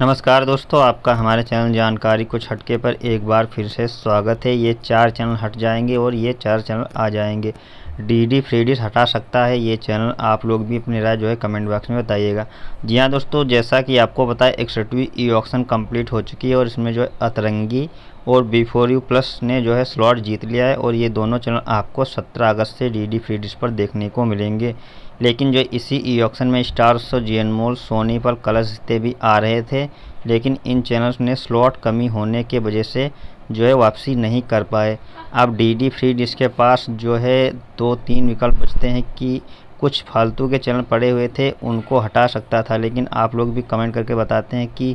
नमस्कार दोस्तों आपका हमारे चैनल जानकारी कुछ हटके पर एक बार फिर से स्वागत है ये चार चैनल हट जाएंगे और ये चार चैनल आ जाएंगे डी डी फ्रीडिस हटा सकता है ये चैनल आप लोग भी अपनी राय जो है कमेंट बॉक्स में बताइएगा जी हाँ दोस्तों जैसा कि आपको बताए है इकसठवीं ई ऑक्शन कम्प्लीट हो चुकी है और इसमें जो है अतरंगी और बी फोर यू प्लस ने जो है स्लॉट जीत लिया है और ये दोनों चैनल आपको 17 अगस्त से डी डी फ्रीडिस पर देखने को मिलेंगे लेकिन जो इसी ई ऑक्शन में स्टार्स और जी एन मोल सोनी पर कलर भी आ रहे थे लेकिन इन चैनल्स ने स्लॉट कमी होने के वजह से जो है वापसी नहीं कर पाए अब डीडी फ्री डिश के पास जो है दो तीन विकल्प बचते हैं कि कुछ फालतू के चैनल पड़े हुए थे उनको हटा सकता था लेकिन आप लोग भी कमेंट करके बताते हैं कि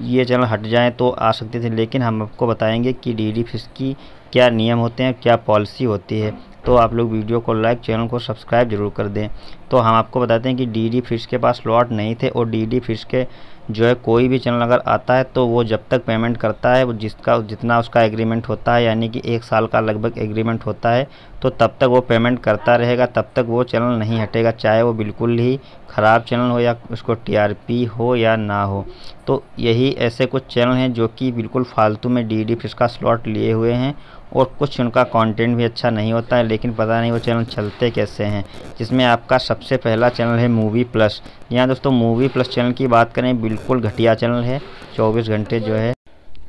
ये चैनल हट जाएं तो आ सकते थे लेकिन हम आपको बताएंगे कि डी डी फिश की क्या नियम होते हैं क्या पॉलिसी होती है तो आप लोग वीडियो को लाइक चैनल को सब्सक्राइब जरूर कर दें तो हम आपको बताते हैं कि डी डी फिश के पास स्लॉट नहीं थे और डी डी फिश के जो है कोई भी चैनल अगर आता है तो वो जब तक पेमेंट करता है जिसका जितना उसका एग्रीमेंट होता है यानी कि एक साल का लगभग एग्रीमेंट होता है तो तब तक वो पेमेंट करता रहेगा तब तक वो चैनल नहीं हटेगा चाहे वो बिल्कुल ही ख़राब चैनल हो या उसको टीआरपी हो या ना हो तो यही ऐसे कुछ चैनल हैं जो कि बिल्कुल फालतू में डी डी का स्लॉट लिए हुए हैं और कुछ उनका कंटेंट भी अच्छा नहीं होता है लेकिन पता नहीं वो चैनल चलते कैसे हैं जिसमें आपका सबसे पहला चैनल है मूवी प्लस यहाँ दोस्तों मूवी प्लस चैनल की बात करें बिल्कुल घटिया चैनल है चौबीस घंटे जो है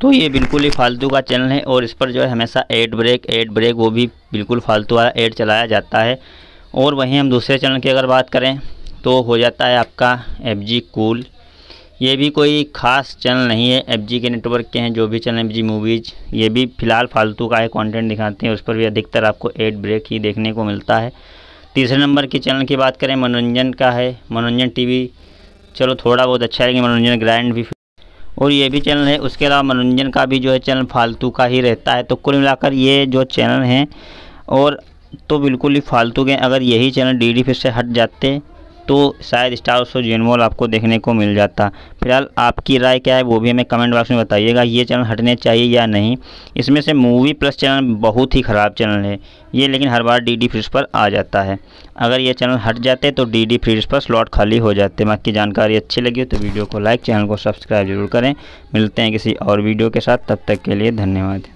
तो ये बिल्कुल ही फालतू का चैनल है और इस पर जो है हमेशा एड ब्रेक एड ब्रेक वो भी बिल्कुल फालतू वाला एड चलाया जाता है और वहीं हम दूसरे चैनल की अगर बात करें तो हो जाता है आपका एफ जी कूल ये भी कोई ख़ास चैनल नहीं है एफ जी के नेटवर्क के हैं जो भी चैनल एफ जी मूवीज़ ये भी फ़िलहाल फालतू का है कंटेंट दिखाते हैं उस पर भी अधिकतर आपको एड ब्रेक ही देखने को मिलता है तीसरे नंबर के चैनल की बात करें मनोरंजन का है मनोरंजन टीवी चलो थोड़ा बहुत अच्छा है कि मनोरंजन ग्रैंड भी और ये भी चैनल है उसके अलावा मनोरंजन का भी जो है चैनल फालतू का ही रहता है तो कुल मिलाकर ये जो चैनल हैं और तो बिल्कुल ही फालतू के अगर यही चैनल डी डी फिर से हट जाते तो शायद स्टार शो मॉल आपको देखने को मिल जाता फिलहाल आपकी राय क्या है वो भी हमें कमेंट बॉक्स में बताइएगा ये चैनल हटने चाहिए या नहीं इसमें से मूवी प्लस चैनल बहुत ही ख़राब चैनल है ये लेकिन हर बार डी डी फ्रिज पर आ जाता है अगर ये चैनल हट जाते तो डी डी फ्रिज पर स्लॉट खाली हो जाते बाकी जानकारी अच्छी लगी हो तो वीडियो को लाइक चैनल को सब्सक्राइब जरूर करें मिलते हैं किसी और वीडियो के साथ तब तक के लिए धन्यवाद